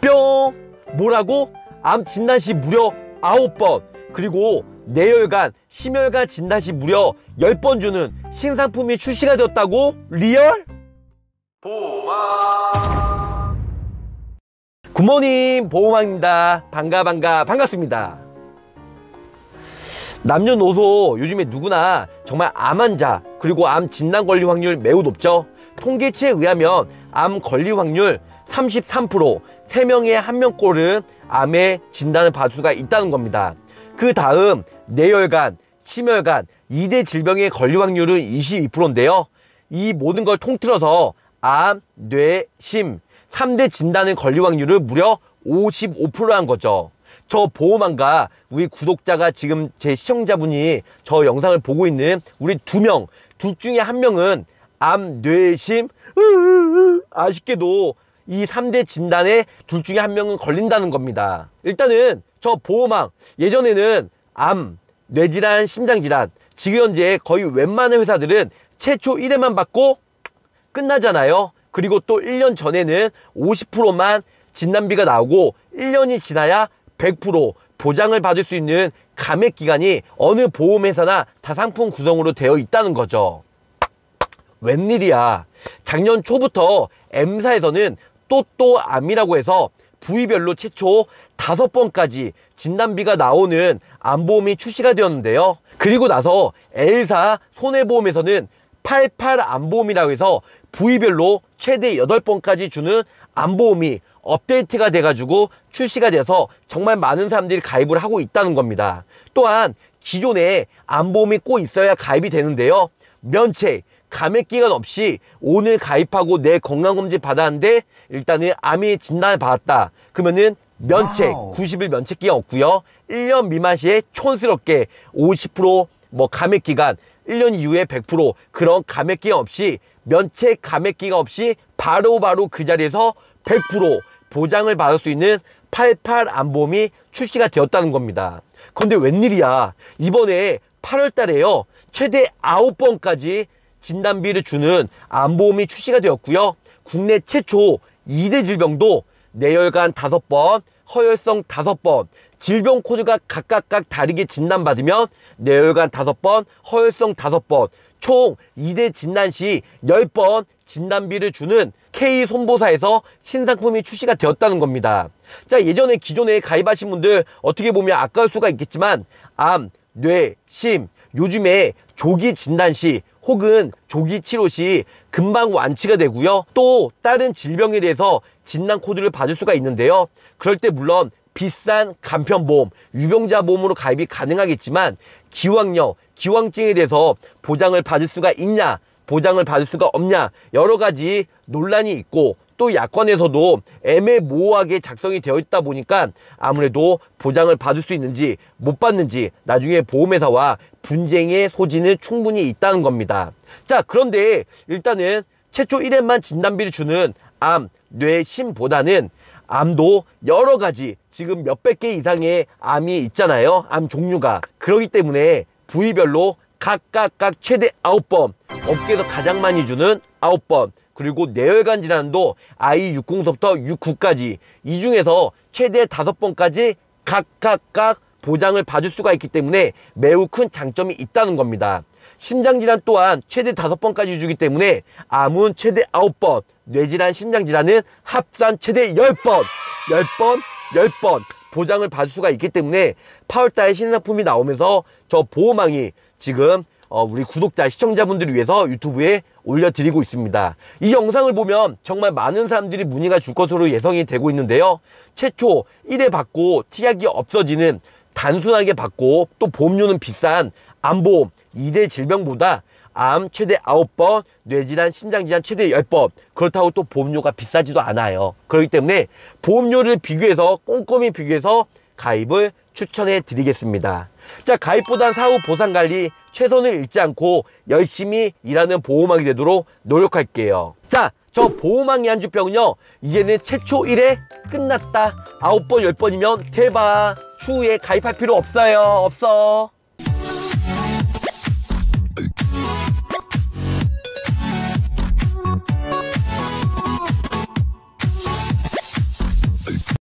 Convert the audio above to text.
뿅 뭐라고? 암 진단 시 무려 아홉 번 그리고 내혈관 심혈관 진단 시 무려 열 번 주는 신상품이 출시가 되었다고? 리얼? 보호망 굿모닝 보호망입니다 반가 반가 반갑습니다 남녀노소 요즘에 누구나 정말 암 환자 그리고 암 진단 걸릴 확률 매우 높죠 통계치에 의하면 암 걸릴 확률 33%, 3명의 1명꼴은 암의 진단을 받을 수가 있다는 겁니다. 그 다음 뇌혈관, 심혈관, 2대 질병의걸리 확률은 22%인데요. 이 모든 걸 통틀어서 암, 뇌, 심, 3대 진단의걸리 확률을 무려 55%한 거죠. 저보험안과 우리 구독자가 지금 제 시청자분이 저 영상을 보고 있는 우리 두 명, 둘 중에 한 명은 암, 뇌, 심, 아쉽게도 이 3대 진단에 둘 중에 한 명은 걸린다는 겁니다. 일단은 저 보호망 예전에는 암, 뇌질환, 심장질환 지금 현재 거의 웬만한 회사들은 최초 1회만 받고 끝나잖아요. 그리고 또 1년 전에는 50%만 진단비가 나오고 1년이 지나야 100% 보장을 받을 수 있는 감액 기간이 어느 보험회사나 다 상품 구성으로 되어 있다는 거죠. 웬일이야. 작년 초부터 M사에서는 또또암이라고 해서 부위별로 최초 다섯 번까지 진단비가 나오는 암보험이 출시가 되었는데요. 그리고 나서 L사 손해보험에서는 88암보험이라고 해서 부위별로 최대 8 번까지 주는 암보험이 업데이트가 돼가지고 출시가 돼서 정말 많은 사람들이 가입을 하고 있다는 겁니다. 또한 기존에 암보험이 꼭 있어야 가입이 되는데요. 면책, 감액 기간 없이 오늘 가입하고 내 건강검진 받았는데 일단은 암이 진단을 받았다. 그러면은 면책, 90일 면책 기간 없고요. 1년 미만 시에 촌스럽게 50%뭐 감액 기간, 1년 이후에 100% 그런 감액 기간 없이 면책 감액 기간 없이 바로바로 바로 그 자리에서 100% 보장을 받을 수 있는 88 안보험이 출시가 되었다는 겁니다. 근데 웬일이야. 이번에 8월 달에요. 최대 9번까지 진단비를 주는 안보험이 출시가 되었고요. 국내 최초 2대 질병도 내혈관 5번, 허혈성 5번, 질병 코드가 각각각 다르게 진단받으면 내혈관 5번, 허혈성 5번, 총 2대 진단 시 10번 진단비를 주는 K손보사에서 신상품이 출시가 되었다는 겁니다. 자 예전에 기존에 가입하신 분들 어떻게 보면 아까울 수가 있겠지만 암, 뇌, 심 요즘에 조기 진단 시 혹은 조기 치료 시 금방 완치가 되고요. 또 다른 질병에 대해서 진단 코드를 받을 수가 있는데요. 그럴 때 물론 비싼 간편보험, 유병자 보험으로 가입이 가능하겠지만 기왕력, 기왕증에 대해서 보장을 받을 수가 있냐, 보장을 받을 수가 없냐 여러 가지 논란이 있고 또 약관에서도 애매모호하게 작성이 되어 있다 보니까 아무래도 보장을 받을 수 있는지 못 받는지 나중에 보험회사와 분쟁의 소지는 충분히 있다는 겁니다. 자 그런데 일단은 최초 1회만 진단비를 주는 암, 뇌, 심보다는 암도 여러 가지 지금 몇백 개 이상의 암이 있잖아요. 암 종류가. 그러기 때문에 부위별로 각각각 최대 9번 업계에서 가장 많이 주는 9번 그리고 내혈관 질환도 I60서부터 69까지 이 중에서 최대 5 번까지 각각각 보장을 받을 수가 있기 때문에 매우 큰 장점이 있다는 겁니다. 심장질환 또한 최대 5 번까지 주기 때문에 암은 최대 9번 뇌질환, 심장질환은 합산 최대 1 0번1 0번1 0번 보장을 받을 수가 있기 때문에 8월달에 신상품이 나오면서 저 보호망이 지금 어, 우리 구독자, 시청자분들을 위해서 유튜브에 올려드리고 있습니다. 이 영상을 보면 정말 많은 사람들이 문의가 줄 것으로 예상이 되고 있는데요. 최초 1회 받고 티약이 없어지는 단순하게 받고 또 보험료는 비싼 암보험 2대 질병보다 암 최대 9번, 뇌질환, 심장질환 최대 10번 그렇다고 또 보험료가 비싸지도 않아요. 그렇기 때문에 보험료를 비교해서 꼼꼼히 비교해서 가입을 추천해 드리겠습니다. 자 가입보단 사후 보상관리 최선을 잃지 않고 열심히 일하는 보호망이 되도록 노력할게요. 자 저 보호망 이안주병은요 이제는 최초 1회 끝났다. 9번 10번이면 대박 추후에 가입할 필요 없어요. 없어.